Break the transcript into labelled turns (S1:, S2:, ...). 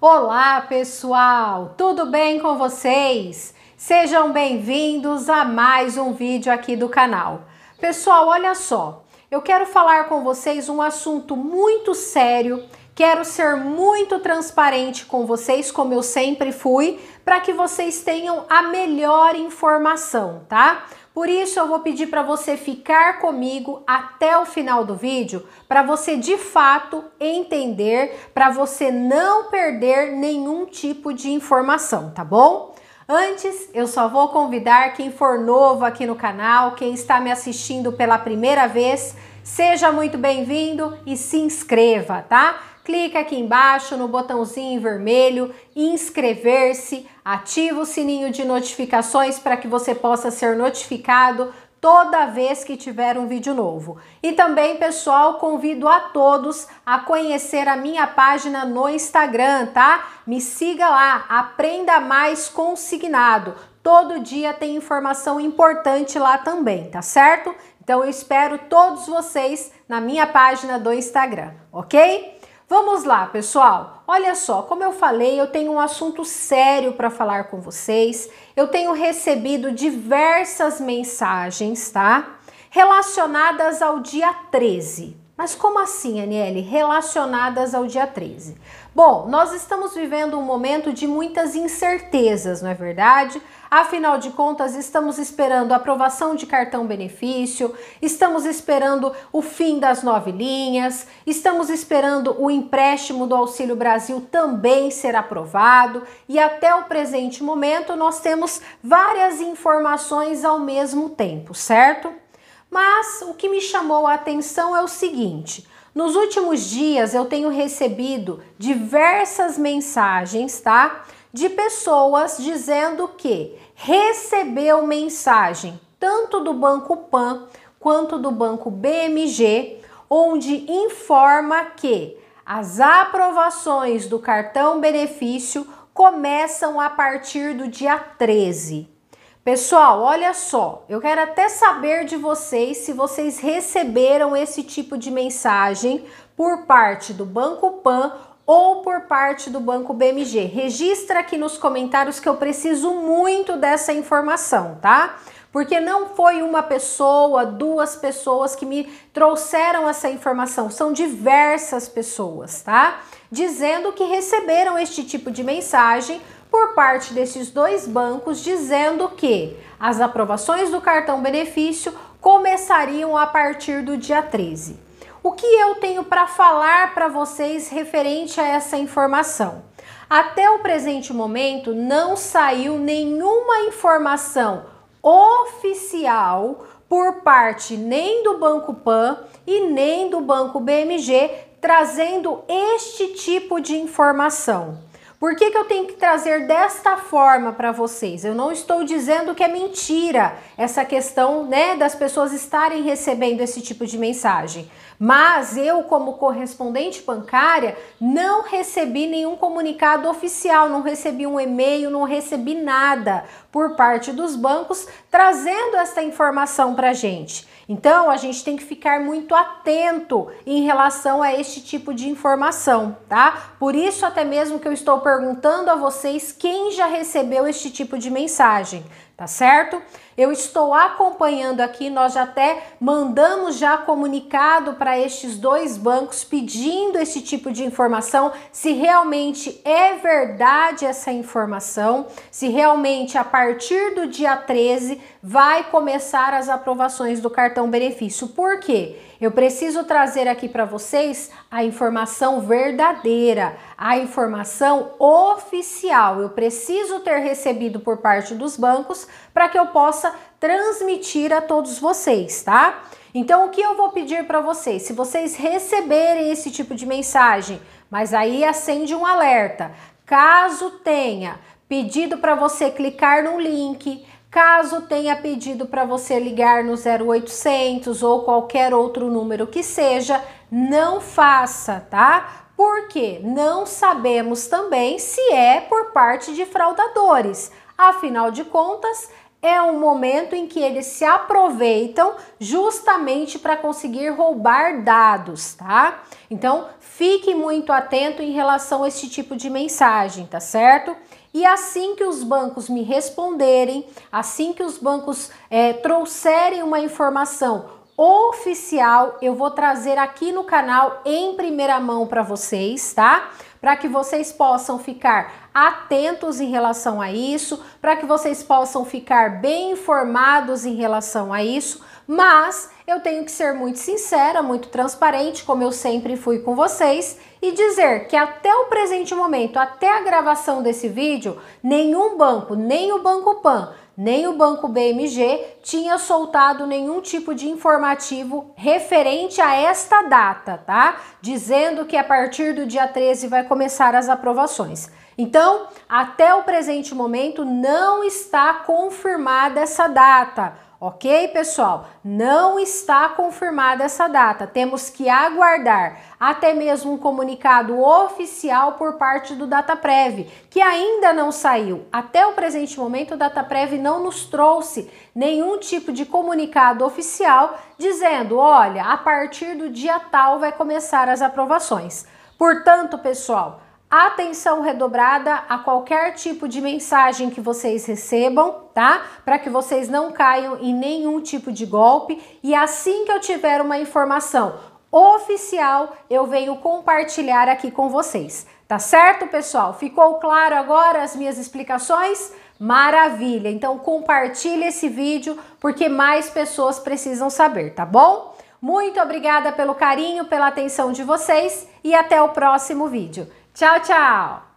S1: Olá, pessoal! Tudo bem com vocês? Sejam bem-vindos a mais um vídeo aqui do canal. Pessoal, olha só, eu quero falar com vocês um assunto muito sério. Quero ser muito transparente com vocês, como eu sempre fui, para que vocês tenham a melhor informação, tá? Por isso eu vou pedir para você ficar comigo até o final do vídeo, para você de fato entender, para você não perder nenhum tipo de informação, tá bom? Antes, eu só vou convidar quem for novo aqui no canal, quem está me assistindo pela primeira vez, seja muito bem-vindo e se inscreva, tá? Clica aqui embaixo no botãozinho vermelho, inscrever-se, Ativa o sininho de notificações para que você possa ser notificado toda vez que tiver um vídeo novo. E também, pessoal, convido a todos a conhecer a minha página no Instagram, tá? Me siga lá, aprenda mais consignado. Todo dia tem informação importante lá também, tá certo? Então eu espero todos vocês na minha página do Instagram, ok? Vamos lá, pessoal. Olha só, como eu falei, eu tenho um assunto sério para falar com vocês. Eu tenho recebido diversas mensagens, tá? Relacionadas ao dia 13. Mas como assim, Aniele? Relacionadas ao dia 13. Bom, nós estamos vivendo um momento de muitas incertezas, não é verdade? Afinal de contas, estamos esperando a aprovação de cartão benefício, estamos esperando o fim das nove linhas, estamos esperando o empréstimo do Auxílio Brasil também ser aprovado e até o presente momento nós temos várias informações ao mesmo tempo, certo? Mas o que me chamou a atenção é o seguinte: nos últimos dias eu tenho recebido diversas mensagens, tá? De pessoas dizendo que recebeu mensagem tanto do Banco Pan quanto do Banco BMG, onde informa que as aprovações do cartão benefício começam a partir do dia 13. Pessoal, olha só, eu quero até saber de vocês se vocês receberam esse tipo de mensagem por parte do Banco Pan ou por parte do Banco BMG. Registra aqui nos comentários que eu preciso muito dessa informação, tá? Porque não foi uma pessoa, duas pessoas que me trouxeram essa informação, são diversas pessoas, tá? Dizendo que receberam este tipo de mensagem por parte desses dois bancos dizendo que as aprovações do cartão benefício começariam a partir do dia 13. O que eu tenho para falar para vocês referente a essa informação? Até o presente momento não saiu nenhuma informação oficial por parte nem do Banco Pan e nem do Banco BMG trazendo este tipo de informação. Por que, que eu tenho que trazer desta forma para vocês? Eu não estou dizendo que é mentira essa questão né, das pessoas estarem recebendo esse tipo de mensagem. Mas eu, como correspondente bancária, não recebi nenhum comunicado oficial, não recebi um e-mail, não recebi nada por parte dos bancos trazendo essa informação para a gente. Então, a gente tem que ficar muito atento em relação a este tipo de informação, tá? Por isso, até mesmo que eu estou perguntando a vocês quem já recebeu este tipo de mensagem tá certo? Eu estou acompanhando aqui, nós já até mandamos já comunicado para estes dois bancos pedindo esse tipo de informação, se realmente é verdade essa informação, se realmente a partir do dia 13 vai começar as aprovações do cartão benefício. Por quê? Eu preciso trazer aqui para vocês a informação verdadeira, a informação oficial. Eu preciso ter recebido por parte dos bancos para que eu possa transmitir a todos vocês, tá? Então, o que eu vou pedir para vocês? Se vocês receberem esse tipo de mensagem, mas aí acende um alerta. Caso tenha pedido para você clicar no link, Caso tenha pedido para você ligar no 0800 ou qualquer outro número que seja, não faça, tá? Porque não sabemos também se é por parte de fraudadores. Afinal de contas, é um momento em que eles se aproveitam justamente para conseguir roubar dados, tá? Então, fique muito atento em relação a esse tipo de mensagem, tá certo? E assim que os bancos me responderem, assim que os bancos é, trouxerem uma informação oficial, eu vou trazer aqui no canal em primeira mão para vocês, tá? Para que vocês possam ficar atentos em relação a isso, para que vocês possam ficar bem informados em relação a isso mas eu tenho que ser muito sincera, muito transparente, como eu sempre fui com vocês, e dizer que até o presente momento, até a gravação desse vídeo, nenhum banco, nem o Banco Pan, nem o Banco BMG tinha soltado nenhum tipo de informativo referente a esta data, tá? Dizendo que a partir do dia 13 vai começar as aprovações. Então, até o presente momento não está confirmada essa data. Ok, pessoal? Não está confirmada essa data. Temos que aguardar até mesmo um comunicado oficial por parte do Dataprev, que ainda não saiu. Até o presente momento, o Dataprev não nos trouxe nenhum tipo de comunicado oficial dizendo: olha, a partir do dia tal vai começar as aprovações. Portanto, pessoal, atenção redobrada a qualquer tipo de mensagem que vocês recebam, tá? Para que vocês não caiam em nenhum tipo de golpe e assim que eu tiver uma informação oficial, eu venho compartilhar aqui com vocês. Tá certo, pessoal? Ficou claro agora as minhas explicações? Maravilha! Então compartilhe esse vídeo porque mais pessoas precisam saber, tá bom? Muito obrigada pelo carinho, pela atenção de vocês e até o próximo vídeo. Tchau, tchau!